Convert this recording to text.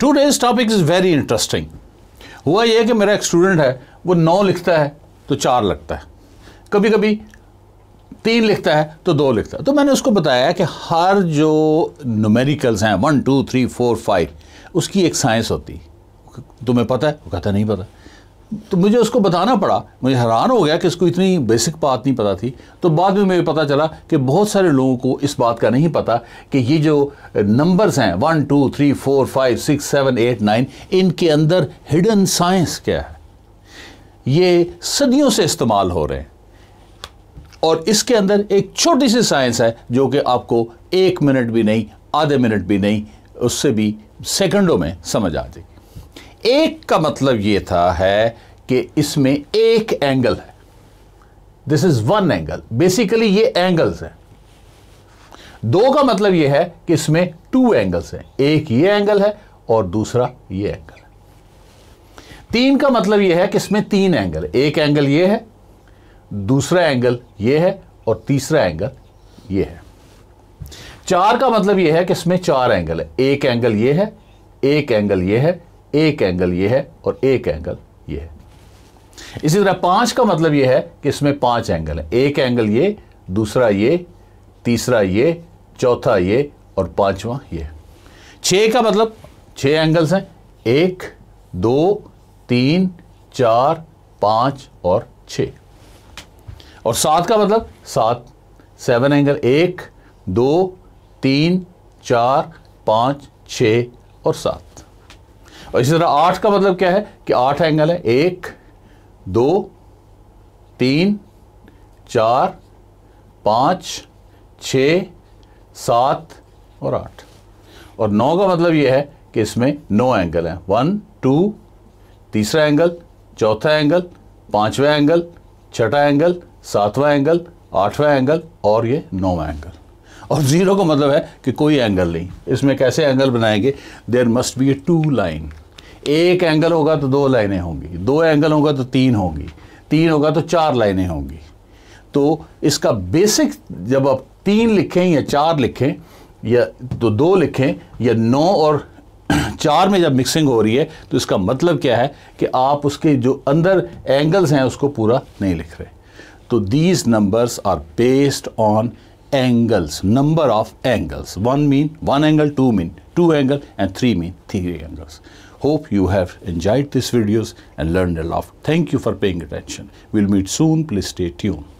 To today's topic is very interesting हुआ यह कि मेरा एक स्टूडेंट है वो नौ लिखता है तो चार लगता है कभी कभी तीन लिखता है तो दो लिखता है तो मैंने उसको बताया कि हर जो नुमेरिकल्स हैं one two three four five उसकी एक साइंस होती तुम्हें पता है वो कहता नहीं पता तो मुझे उसको बताना पड़ा मुझे हैरान हो गया कि इसको इतनी बेसिक बात नहीं पता थी तो बाद में मुझे पता चला कि बहुत सारे लोगों को इस बात का नहीं पता कि ये जो नंबर्स हैं one two three four five six seven eight nine इनके अंदर हिडन साइंस क्या है ये सदियों से इस्तेमाल हो रहे हैं और इसके अंदर एक छोटी सी साइंस है जो कि आपको एक मिनट भी नहीं आधे मिनट भी नहीं उससे भी सेकंडों में समझ आ जाएगी एक का मतलब यह था है कि इसमें एक एंगल है this is one angle basically ये एंगल्स हैं दो का मतलब यह है कि इसमें टू एंगल्स हैं एक ये एंगल है और दूसरा ये एंगल है तीन का मतलब यह है कि इसमें तीन एंगल है एक एंगल ये है दूसरा एंगल ये है और तीसरा एंगल ये है चार का मतलब यह है कि इसमें चार एंगल है एक एंगल ये है एक एंगल ये है एक एंगल ये है और एक एंगल ये है इसी तरह पांच का मतलब ये है कि इसमें पांच एंगल है एक एंगल ये दूसरा ये तीसरा ये चौथा ये और पांचवा ये छ का मतलब छ एंगल्स हैं एक दो तीन चार पांच और छ और सात का मतलब सात सेवन एंगल एक दो तीन चार पांच छ और सात और इसी तरह आठ का मतलब क्या है कि आठ एंगल है एक दो तीन चार पाँच छ सात और आठ और नौ का मतलब यह है कि इसमें नौ एंगल हैं वन टू तीसरा एंगल चौथा एंगल पांचवा एंगल छठा एंगल सातवां एंगल आठवां एंगल और ये नौवा एंगल और ज़ीरो का मतलब है कि कोई एंगल नहीं इसमें कैसे एंगल बनाएंगे there must be a two line एक एंगल होगा तो दो लाइनें होंगी दो एंगल होगा तो तीन होगी तीन होगा तो चार लाइनें होंगी तो इसका बेसिक जब आप तीन लिखें या चार लिखें या तो दो लिखें या नौ और चार में जब मिक्सिंग हो रही है तो इसका मतलब क्या है कि आप उसके जो अंदर एंगल्स हैं उसको पूरा नहीं लिख रहे तो these numbers are based on angles, number of angles. One mean, one angle, two mean, two angle, and three mean, three angles. Hope you have enjoyed these videos and learned a lot. Thank you for paying attention. We'll meet soon. Please stay tuned.